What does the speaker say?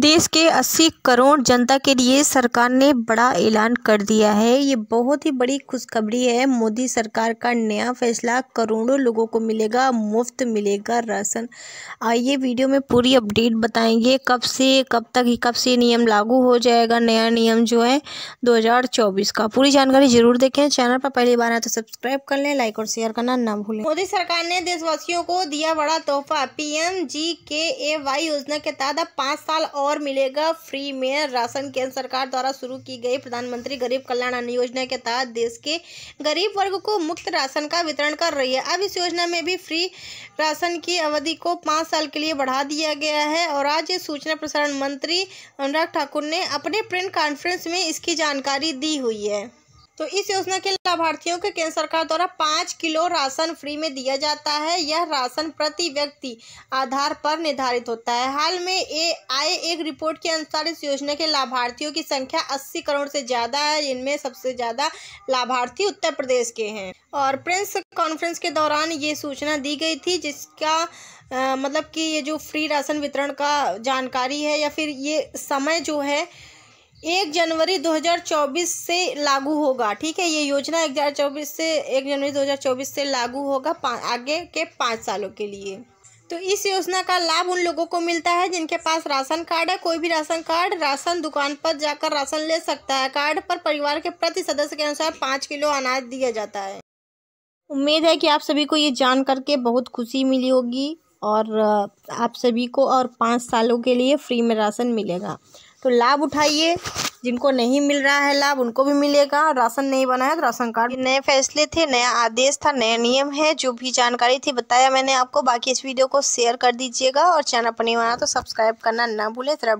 देश के 80 करोड़ जनता के लिए सरकार ने बड़ा ऐलान कर दिया है ये बहुत ही बड़ी खुशखबरी है मोदी सरकार का नया फैसला करोड़ों लोगों को मिलेगा मुफ्त मिलेगा राशन आइए वीडियो में पूरी अपडेट बताएंगे कब से कब तक कब से नियम लागू हो जाएगा नया नियम जो है 2024 का पूरी जानकारी जरूर देखें चैनल पर पहली बार आए तो सब्सक्राइब कर लें लाइक और शेयर करना ना भूलें मोदी सरकार ने देशवासियों को दिया बड़ा तोहफा पीएम जी के ए वाई योजना के तहत पाँच साल और और मिलेगा फ्री में राशन केंद्र सरकार द्वारा शुरू की गई प्रधानमंत्री गरीब कल्याण अन्न योजना के तहत देश के गरीब वर्ग को मुफ्त राशन का वितरण कर रही है अब इस योजना में भी फ्री राशन की अवधि को पाँच साल के लिए बढ़ा दिया गया है और आज सूचना प्रसारण मंत्री अनुराग ठाकुर ने अपने प्रिंट कॉन्फ्रेंस में इसकी जानकारी दी हुई है तो इस योजना के लाभार्थियों को केंद्र सरकार द्वारा पाँच किलो राशन फ्री में दिया जाता है यह राशन प्रति व्यक्ति आधार पर निर्धारित होता है हाल में ए आए एक रिपोर्ट के अनुसार इस योजना के लाभार्थियों की संख्या 80 करोड़ से ज़्यादा है इनमें सबसे ज़्यादा लाभार्थी उत्तर प्रदेश के हैं और प्रेस कॉन्फ्रेंस के दौरान ये सूचना दी गई थी जिसका आ, मतलब कि ये जो फ्री राशन वितरण का जानकारी है या फिर ये समय जो है एक जनवरी 2024 से लागू होगा ठीक है ये योजना एक हज़ार चौबीस से एक जनवरी 2024 से लागू होगा आगे के पाँच सालों के लिए तो इस योजना का लाभ उन लोगों को मिलता है जिनके पास राशन कार्ड है कोई भी राशन कार्ड राशन दुकान पर जाकर राशन ले सकता है कार्ड पर परिवार के प्रति सदस्य के अनुसार पाँच किलो अनाज दिया जाता है उम्मीद है कि आप सभी को ये जान करके बहुत खुशी मिली होगी और आप सभी को और पाँच सालों के लिए फ्री में राशन मिलेगा तो लाभ उठाइए जिनको नहीं मिल रहा है लाभ उनको भी मिलेगा और राशन नहीं बना है तो राशन कार्ड नए फैसले थे नया आदेश था नया नियम है जो भी जानकारी थी बताया मैंने आपको बाकी इस वीडियो को शेयर कर दीजिएगा और चैनल पर नहीं बना तो सब्सक्राइब करना ना भूले तरफ